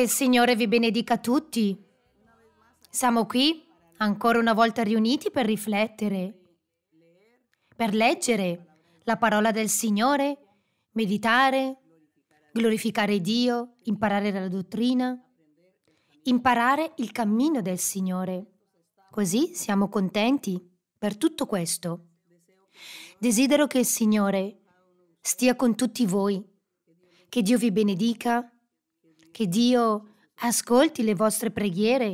il Signore vi benedica tutti. Siamo qui, ancora una volta riuniti per riflettere, per leggere la parola del Signore, meditare, glorificare Dio, imparare la dottrina, imparare il cammino del Signore. Così siamo contenti per tutto questo. Desidero che il Signore stia con tutti voi, che Dio vi benedica che Dio ascolti le vostre preghiere,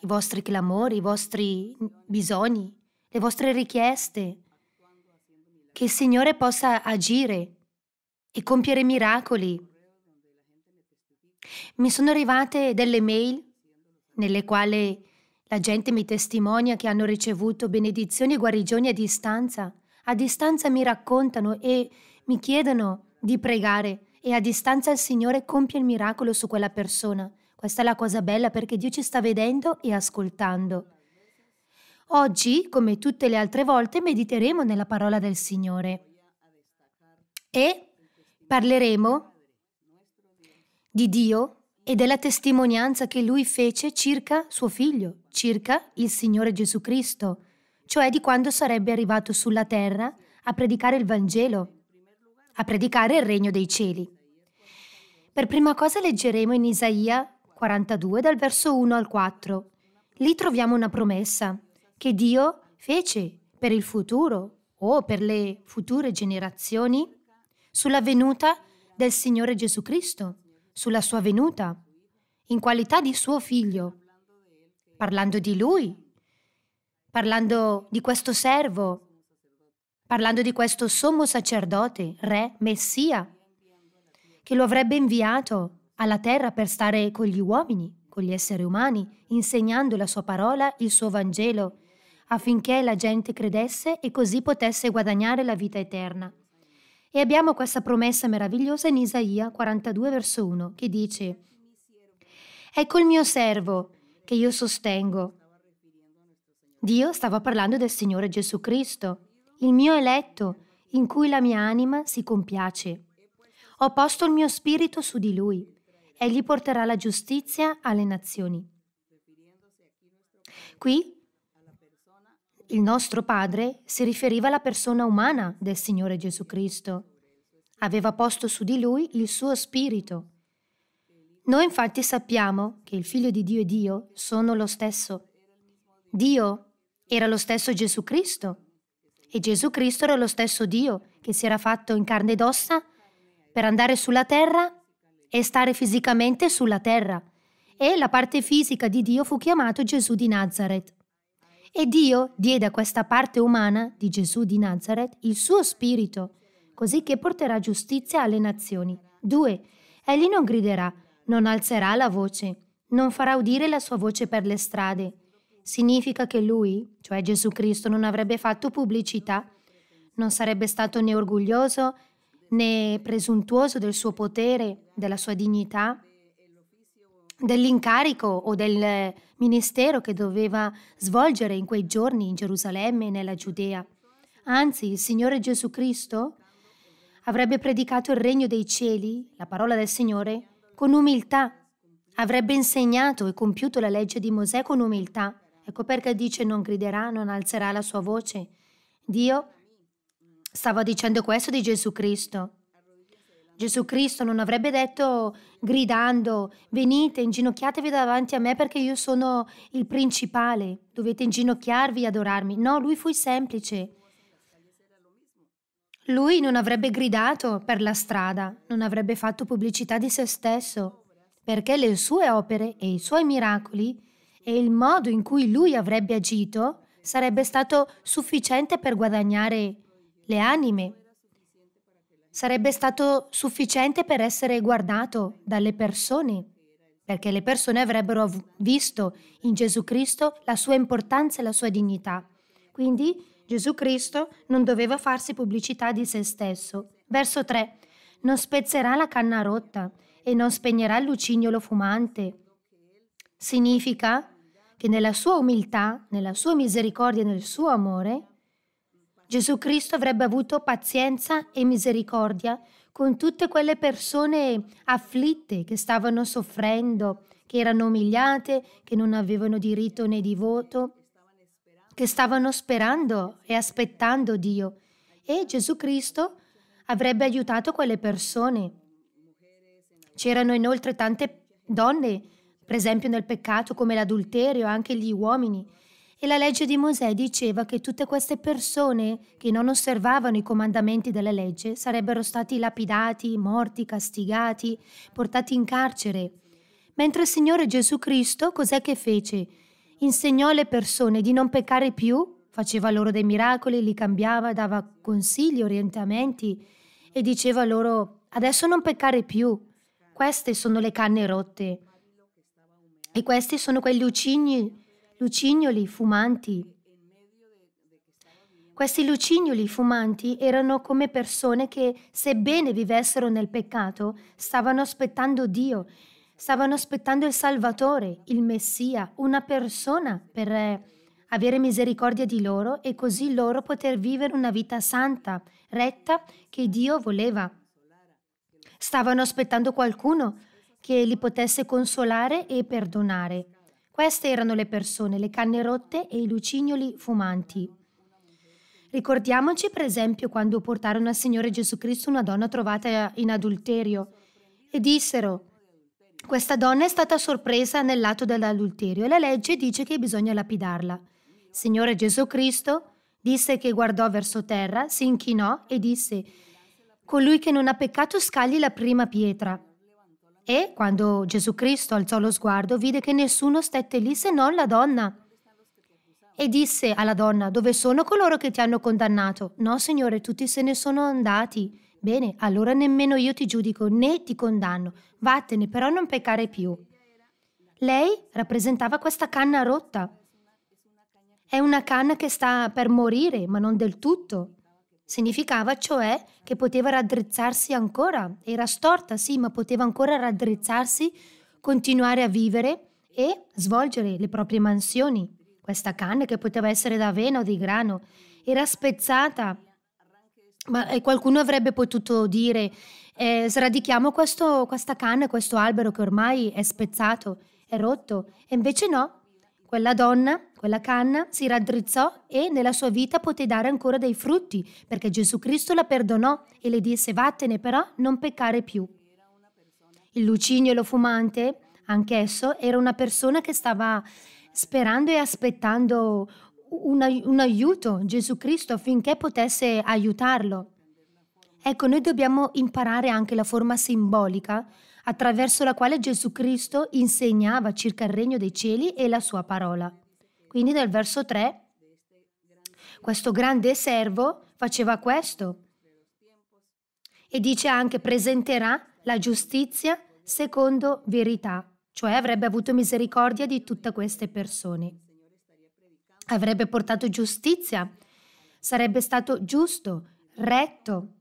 i vostri clamori, i vostri bisogni, le vostre richieste. Che il Signore possa agire e compiere miracoli. Mi sono arrivate delle mail nelle quali la gente mi testimonia che hanno ricevuto benedizioni e guarigioni a distanza. A distanza mi raccontano e mi chiedono di pregare e a distanza il Signore compie il miracolo su quella persona. Questa è la cosa bella perché Dio ci sta vedendo e ascoltando. Oggi, come tutte le altre volte, mediteremo nella parola del Signore e parleremo di Dio e della testimonianza che Lui fece circa suo figlio, circa il Signore Gesù Cristo, cioè di quando sarebbe arrivato sulla terra a predicare il Vangelo a predicare il regno dei cieli. Per prima cosa leggeremo in Isaia 42 dal verso 1 al 4. Lì troviamo una promessa che Dio fece per il futuro o per le future generazioni sulla venuta del Signore Gesù Cristo, sulla sua venuta, in qualità di suo figlio, parlando di lui, parlando di questo servo parlando di questo sommo sacerdote, re, messia, che lo avrebbe inviato alla terra per stare con gli uomini, con gli esseri umani, insegnando la sua parola, il suo Vangelo, affinché la gente credesse e così potesse guadagnare la vita eterna. E abbiamo questa promessa meravigliosa in Isaia 42, verso 1, che dice, Ecco il mio servo che io sostengo. Dio stava parlando del Signore Gesù Cristo il mio eletto, in cui la mia anima si compiace. Ho posto il mio spirito su di lui. Egli porterà la giustizia alle nazioni. Qui il nostro Padre si riferiva alla persona umana del Signore Gesù Cristo. Aveva posto su di lui il suo spirito. Noi infatti sappiamo che il Figlio di Dio e Dio sono lo stesso. Dio era lo stesso Gesù Cristo e Gesù Cristo era lo stesso Dio che si era fatto in carne ed ossa per andare sulla terra e stare fisicamente sulla terra. E la parte fisica di Dio fu chiamato Gesù di Nazareth. E Dio diede a questa parte umana di Gesù di Nazareth il suo spirito, così che porterà giustizia alle nazioni. 2. Egli non griderà, non alzerà la voce, non farà udire la sua voce per le strade significa che lui, cioè Gesù Cristo, non avrebbe fatto pubblicità, non sarebbe stato né orgoglioso né presuntuoso del suo potere, della sua dignità, dell'incarico o del ministero che doveva svolgere in quei giorni in Gerusalemme e nella Giudea. Anzi, il Signore Gesù Cristo avrebbe predicato il regno dei cieli, la parola del Signore, con umiltà, avrebbe insegnato e compiuto la legge di Mosè con umiltà. Ecco perché dice non griderà, non alzerà la sua voce. Dio stava dicendo questo di Gesù Cristo. Gesù Cristo non avrebbe detto gridando venite, inginocchiatevi davanti a me perché io sono il principale, dovete inginocchiarvi e adorarmi. No, lui fu semplice. Lui non avrebbe gridato per la strada, non avrebbe fatto pubblicità di se stesso, perché le sue opere e i suoi miracoli e il modo in cui lui avrebbe agito sarebbe stato sufficiente per guadagnare le anime. Sarebbe stato sufficiente per essere guardato dalle persone, perché le persone avrebbero visto in Gesù Cristo la sua importanza e la sua dignità. Quindi Gesù Cristo non doveva farsi pubblicità di se stesso. Verso 3. Non spezzerà la canna rotta e non spegnerà il lucignolo fumante. Significa che nella sua umiltà, nella sua misericordia e nel suo amore, Gesù Cristo avrebbe avuto pazienza e misericordia con tutte quelle persone afflitte che stavano soffrendo, che erano umiliate, che non avevano diritto né di voto, che stavano sperando e aspettando Dio. E Gesù Cristo avrebbe aiutato quelle persone. C'erano inoltre tante donne per esempio nel peccato come l'adulterio anche gli uomini. E la legge di Mosè diceva che tutte queste persone che non osservavano i comandamenti della legge sarebbero stati lapidati, morti, castigati, portati in carcere. Mentre il Signore Gesù Cristo cos'è che fece? Insegnò alle persone di non peccare più, faceva loro dei miracoli, li cambiava, dava consigli, orientamenti e diceva loro adesso non peccare più. Queste sono le canne rotte. E questi sono quei lucigni, lucignoli fumanti. Questi lucignoli fumanti erano come persone che, sebbene vivessero nel peccato, stavano aspettando Dio, stavano aspettando il Salvatore, il Messia, una persona per eh, avere misericordia di loro e così loro poter vivere una vita santa, retta, che Dio voleva. Stavano aspettando qualcuno che li potesse consolare e perdonare. Queste erano le persone, le canne rotte e i lucignoli fumanti. Ricordiamoci per esempio quando portarono al Signore Gesù Cristo una donna trovata in adulterio e dissero questa donna è stata sorpresa nell'atto dell'adulterio e la legge dice che bisogna lapidarla. Signore Gesù Cristo disse che guardò verso terra, si inchinò e disse Colui che non ha peccato scagli la prima pietra. E quando Gesù Cristo alzò lo sguardo, vide che nessuno stette lì se non la donna. E disse alla donna, dove sono coloro che ti hanno condannato? No, Signore, tutti se ne sono andati. Bene, allora nemmeno io ti giudico né ti condanno. Vattene, però non peccare più. Lei rappresentava questa canna rotta. È una canna che sta per morire, ma non del tutto. Significava cioè che poteva raddrizzarsi ancora, era storta sì, ma poteva ancora raddrizzarsi, continuare a vivere e svolgere le proprie mansioni. Questa canna che poteva essere d'avena o di grano era spezzata, ma eh, qualcuno avrebbe potuto dire eh, sradichiamo questo, questa canna, questo albero che ormai è spezzato, è rotto, e invece no, quella donna, quella canna, si raddrizzò e nella sua vita poté dare ancora dei frutti, perché Gesù Cristo la perdonò e le disse vattene però non peccare più. Il lucignolo fumante, anch'esso, era una persona che stava sperando e aspettando un, un aiuto, Gesù Cristo, affinché potesse aiutarlo. Ecco, noi dobbiamo imparare anche la forma simbolica attraverso la quale Gesù Cristo insegnava circa il regno dei cieli e la sua parola. Quindi nel verso 3, questo grande servo faceva questo e dice anche presenterà la giustizia secondo verità, cioè avrebbe avuto misericordia di tutte queste persone. Avrebbe portato giustizia, sarebbe stato giusto, retto,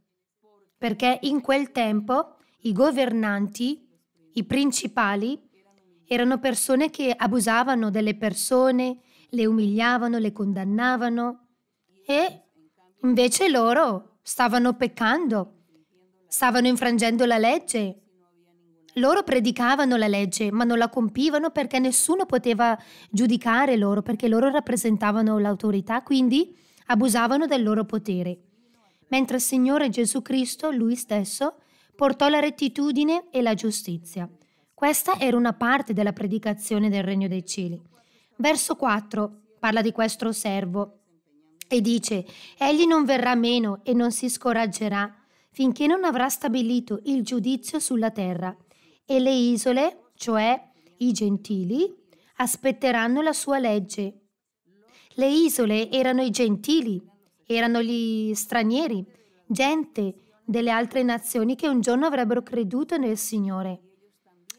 perché in quel tempo i governanti, i principali, erano persone che abusavano delle persone, le umiliavano, le condannavano e invece loro stavano peccando, stavano infrangendo la legge. Loro predicavano la legge, ma non la compivano perché nessuno poteva giudicare loro, perché loro rappresentavano l'autorità, quindi abusavano del loro potere. Mentre il Signore Gesù Cristo, Lui stesso, portò la rettitudine e la giustizia. Questa era una parte della predicazione del Regno dei Cieli. Verso 4 parla di questo servo e dice, Egli non verrà meno e non si scoraggerà finché non avrà stabilito il giudizio sulla terra e le isole, cioè i gentili, aspetteranno la sua legge. Le isole erano i gentili, erano gli stranieri, gente delle altre nazioni che un giorno avrebbero creduto nel Signore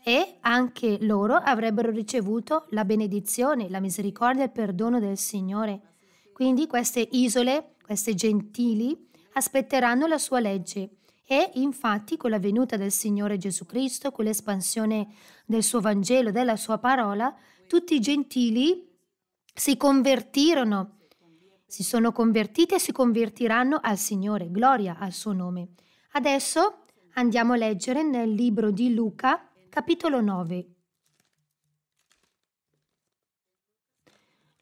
e anche loro avrebbero ricevuto la benedizione, la misericordia e il perdono del Signore. Quindi queste isole, queste gentili, aspetteranno la sua legge e infatti con la venuta del Signore Gesù Cristo, con l'espansione del suo Vangelo, della sua parola, tutti i gentili si convertirono si sono convertite e si convertiranno al Signore, gloria al suo nome. Adesso andiamo a leggere nel libro di Luca, capitolo 9.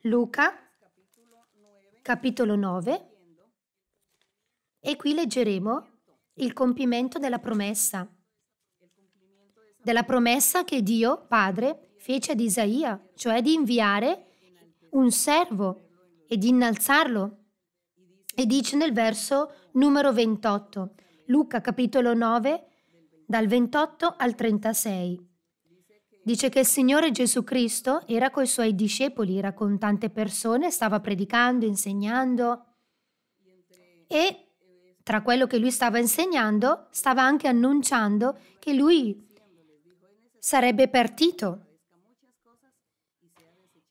Luca, capitolo 9, e qui leggeremo il compimento della promessa, della promessa che Dio, Padre, fece ad Isaia, cioè di inviare un servo e di innalzarlo. E dice nel verso numero 28, Luca capitolo 9, dal 28 al 36. Dice che il Signore Gesù Cristo era con i suoi discepoli, era con tante persone, stava predicando, insegnando e tra quello che lui stava insegnando stava anche annunciando che lui sarebbe partito,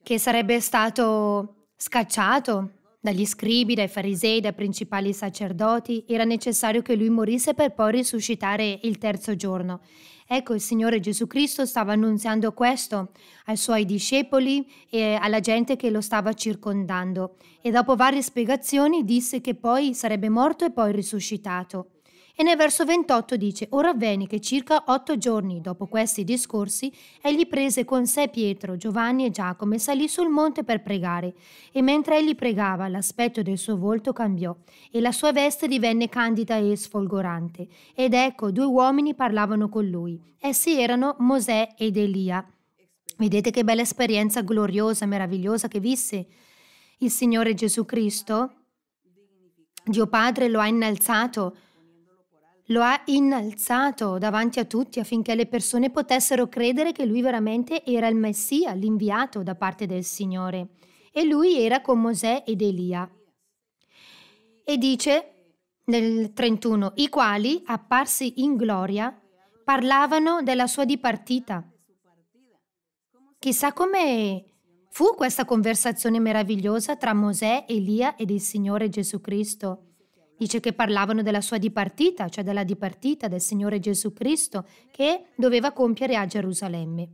che sarebbe stato Scacciato dagli scribi, dai farisei, dai principali sacerdoti, era necessario che lui morisse per poi risuscitare il terzo giorno. Ecco, il Signore Gesù Cristo stava annunziando questo ai suoi discepoli e alla gente che lo stava circondando. E dopo varie spiegazioni disse che poi sarebbe morto e poi risuscitato. E nel verso 28 dice, ora avvenne che circa otto giorni dopo questi discorsi, egli prese con sé Pietro, Giovanni e Giacomo e salì sul monte per pregare. E mentre egli pregava, l'aspetto del suo volto cambiò, e la sua veste divenne candida e sfolgorante. Ed ecco, due uomini parlavano con lui. Essi erano Mosè ed Elia. Vedete che bella esperienza gloriosa, meravigliosa che visse il Signore Gesù Cristo? Dio Padre lo ha innalzato lo ha innalzato davanti a tutti affinché le persone potessero credere che lui veramente era il Messia, l'inviato da parte del Signore. E lui era con Mosè ed Elia. E dice nel 31, i quali, apparsi in gloria, parlavano della sua dipartita. Chissà come fu questa conversazione meravigliosa tra Mosè, Elia ed il Signore Gesù Cristo. Dice che parlavano della sua dipartita, cioè della dipartita del Signore Gesù Cristo che doveva compiere a Gerusalemme.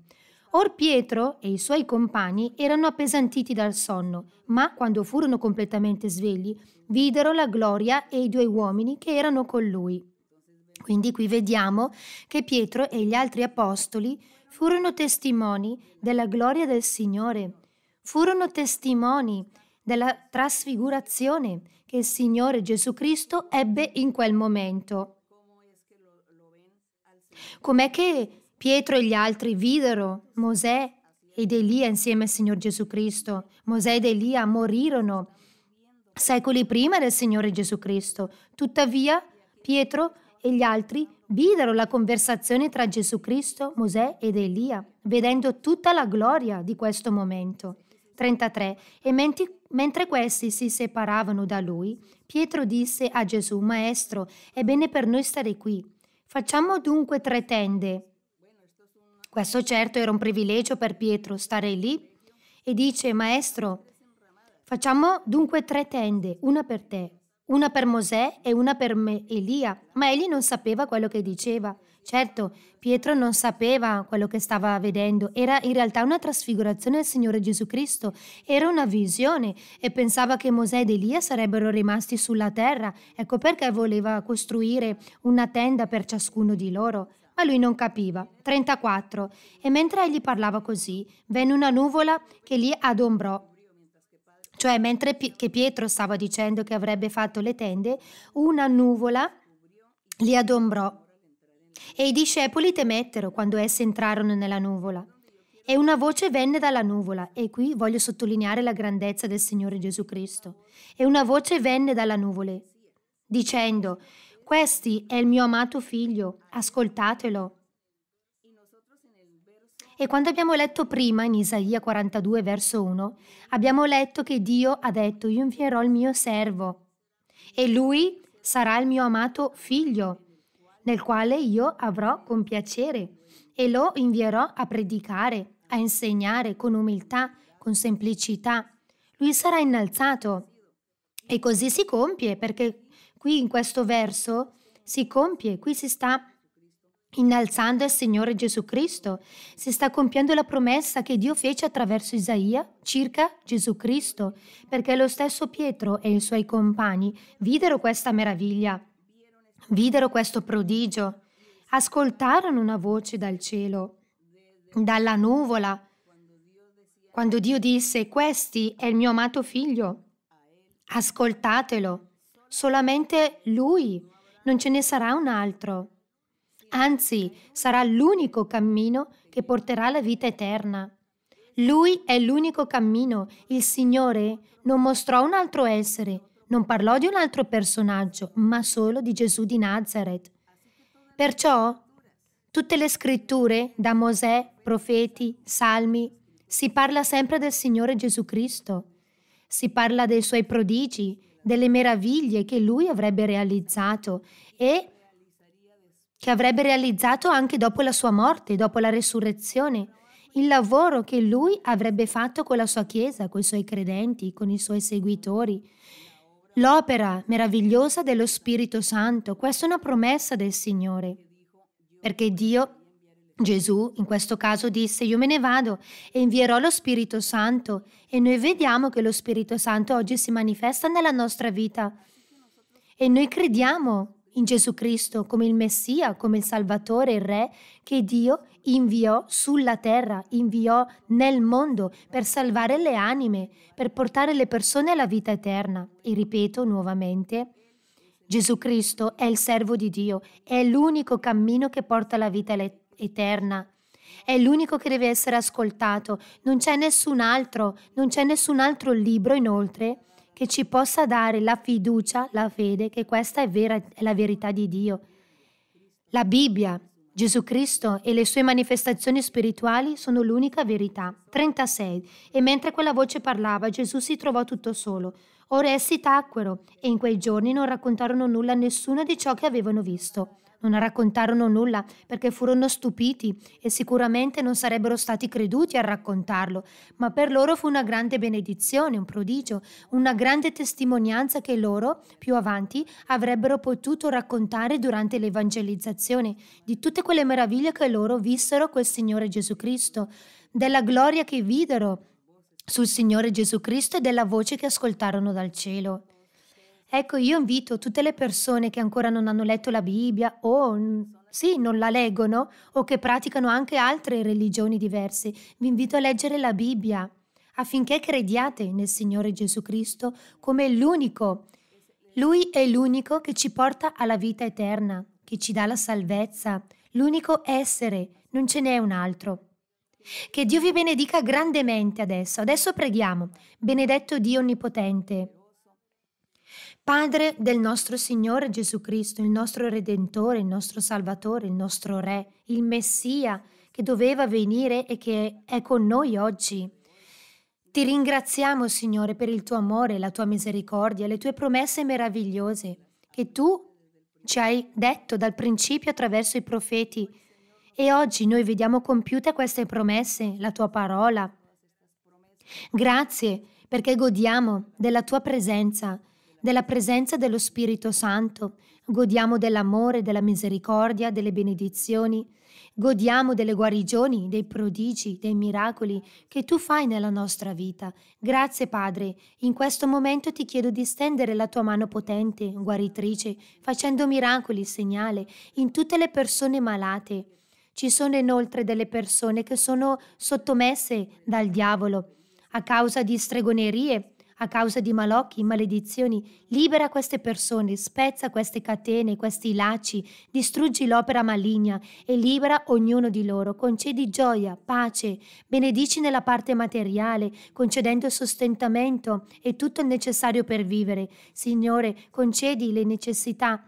Or Pietro e i suoi compagni erano appesantiti dal sonno, ma quando furono completamente svegli, videro la gloria e i due uomini che erano con lui. Quindi qui vediamo che Pietro e gli altri apostoli furono testimoni della gloria del Signore, furono testimoni della trasfigurazione, che il Signore Gesù Cristo ebbe in quel momento. Com'è che Pietro e gli altri videro Mosè ed Elia insieme al Signore Gesù Cristo? Mosè ed Elia morirono secoli prima del Signore Gesù Cristo. Tuttavia, Pietro e gli altri videro la conversazione tra Gesù Cristo, Mosè ed Elia, vedendo tutta la gloria di questo momento. 33 E menti, mentre questi si separavano da lui, Pietro disse a Gesù, Maestro, è bene per noi stare qui. Facciamo dunque tre tende. Questo certo era un privilegio per Pietro stare lì. E dice, Maestro, facciamo dunque tre tende, una per te, una per Mosè e una per Elia, ma egli non sapeva quello che diceva. Certo, Pietro non sapeva quello che stava vedendo, era in realtà una trasfigurazione del Signore Gesù Cristo, era una visione e pensava che Mosè ed Elia sarebbero rimasti sulla terra, ecco perché voleva costruire una tenda per ciascuno di loro. Ma lui non capiva. 34. E mentre egli parlava così, venne una nuvola che li adombrò cioè, mentre che Pietro stava dicendo che avrebbe fatto le tende, una nuvola li adombrò e i discepoli temettero quando essi entrarono nella nuvola. E una voce venne dalla nuvola, e qui voglio sottolineare la grandezza del Signore Gesù Cristo. E una voce venne dalla nuvola, dicendo, questo è il mio amato figlio, ascoltatelo. E quando abbiamo letto prima in Isaia 42 verso 1, abbiamo letto che Dio ha detto io invierò il mio servo e lui sarà il mio amato figlio, nel quale io avrò compiacere e lo invierò a predicare, a insegnare con umiltà, con semplicità. Lui sarà innalzato. E così si compie, perché qui in questo verso si compie, qui si sta Innalzando il Signore Gesù Cristo, si sta compiendo la promessa che Dio fece attraverso Isaia circa Gesù Cristo, perché lo stesso Pietro e i suoi compagni videro questa meraviglia, videro questo prodigio, ascoltarono una voce dal cielo, dalla nuvola, quando Dio disse, questi è il mio amato figlio, ascoltatelo, solamente lui, non ce ne sarà un altro anzi sarà l'unico cammino che porterà la vita eterna. Lui è l'unico cammino. Il Signore non mostrò un altro essere, non parlò di un altro personaggio, ma solo di Gesù di Nazareth. Perciò tutte le scritture, da Mosè, profeti, salmi, si parla sempre del Signore Gesù Cristo. Si parla dei suoi prodigi, delle meraviglie che lui avrebbe realizzato e che avrebbe realizzato anche dopo la sua morte, dopo la resurrezione, il lavoro che lui avrebbe fatto con la sua Chiesa, con i suoi credenti, con i suoi seguitori. L'opera meravigliosa dello Spirito Santo, questa è una promessa del Signore, perché Dio Gesù in questo caso disse io me ne vado e invierò lo Spirito Santo e noi vediamo che lo Spirito Santo oggi si manifesta nella nostra vita e noi crediamo in Gesù Cristo come il Messia, come il Salvatore, il Re, che Dio inviò sulla terra, inviò nel mondo per salvare le anime, per portare le persone alla vita eterna. E ripeto nuovamente, Gesù Cristo è il servo di Dio, è l'unico cammino che porta alla vita eterna. È l'unico che deve essere ascoltato, non c'è nessun altro, non c'è nessun altro libro inoltre che ci possa dare la fiducia, la fede che questa è, vera, è la verità di Dio. La Bibbia, Gesù Cristo e le sue manifestazioni spirituali sono l'unica verità. 36. E mentre quella voce parlava, Gesù si trovò tutto solo. Ora essi tacquero e in quei giorni non raccontarono nulla a nessuno di ciò che avevano visto. Non raccontarono nulla perché furono stupiti e sicuramente non sarebbero stati creduti a raccontarlo, ma per loro fu una grande benedizione, un prodigio, una grande testimonianza che loro, più avanti, avrebbero potuto raccontare durante l'evangelizzazione di tutte quelle meraviglie che loro vissero col Signore Gesù Cristo, della gloria che videro sul Signore Gesù Cristo e della voce che ascoltarono dal cielo. Ecco, io invito tutte le persone che ancora non hanno letto la Bibbia o sì, non la leggono o che praticano anche altre religioni diverse, vi invito a leggere la Bibbia affinché crediate nel Signore Gesù Cristo come l'unico. Lui è l'unico che ci porta alla vita eterna, che ci dà la salvezza, l'unico essere, non ce n'è un altro. Che Dio vi benedica grandemente adesso. Adesso preghiamo. Benedetto Dio Onnipotente. Padre del nostro Signore Gesù Cristo, il nostro Redentore, il nostro Salvatore, il nostro Re, il Messia che doveva venire e che è con noi oggi. Ti ringraziamo, Signore, per il tuo amore, la tua misericordia, le tue promesse meravigliose che tu ci hai detto dal principio attraverso i profeti. E oggi noi vediamo compiute queste promesse, la tua parola. Grazie perché godiamo della tua presenza della presenza dello Spirito Santo, godiamo dell'amore, della misericordia, delle benedizioni, godiamo delle guarigioni, dei prodigi, dei miracoli che tu fai nella nostra vita. Grazie Padre, in questo momento ti chiedo di stendere la tua mano potente, guaritrice, facendo miracoli, segnale, in tutte le persone malate. Ci sono inoltre delle persone che sono sottomesse dal diavolo a causa di stregonerie, a causa di malocchi, maledizioni, libera queste persone, spezza queste catene, questi lacci, distruggi l'opera maligna e libera ognuno di loro, concedi gioia, pace, benedici nella parte materiale, concedendo sostentamento e tutto il necessario per vivere. Signore, concedi le necessità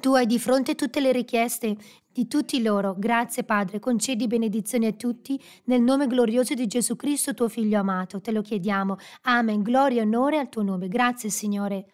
tu hai di fronte tutte le richieste di tutti loro, grazie Padre, concedi benedizioni a tutti, nel nome glorioso di Gesù Cristo, tuo Figlio amato, te lo chiediamo. Amen, gloria e onore al tuo nome. Grazie Signore.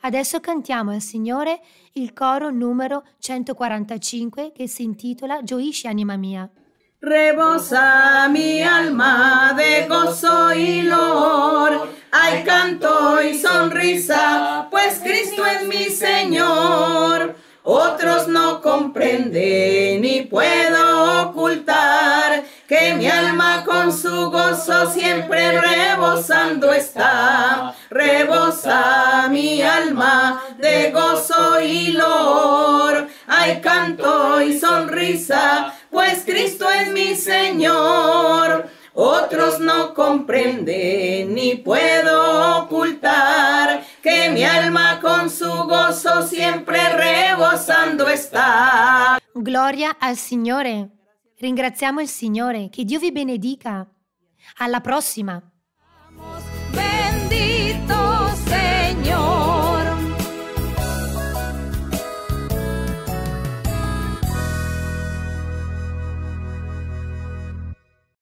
Adesso cantiamo al Signore il coro numero 145 che si intitola Gioisci anima mia. Rebosa mi alma de gozo y lor, hay canto y sonrisa, pues Cristo es mi Señor. Otros no comprenden ni puedo ocultar que mi alma con su gozo siempre rebosando está. Rebosa mi alma de gozo y lor. Hay canto y sonrisa, pues Cristo es mi Señor. Otros no comprenden ni puedo ocultar que mi alma con su gozo siempre rebosando está. Gloria al Señor. Ringraziamo il Signore. Que Dio vi benedica. Alla prossima. Bendito